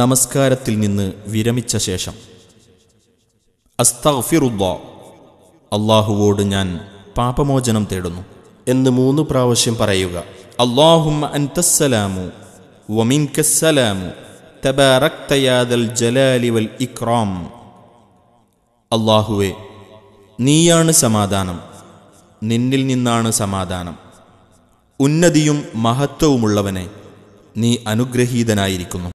നമസ്കാരത്തിൽ നിന്ന് വിരമിച്ച ശേഷം അസ്തഫിറുദ്ദ അള്ളാഹുവോട് ഞാൻ പാപമോചനം തേടുന്നു എന്ന് മൂന്ന് പ്രാവശ്യം പറയുക അൻതസ്സലാമു ജലാലി വൽ അള്ളാഹുവെ നീയാണ് സമാധാനം നിന്നിൽ നിന്നാണ് സമാധാനം ഉന്നതിയും മഹത്വവുമുള്ളവനെ നീ അനുഗ്രഹീതനായിരിക്കുന്നു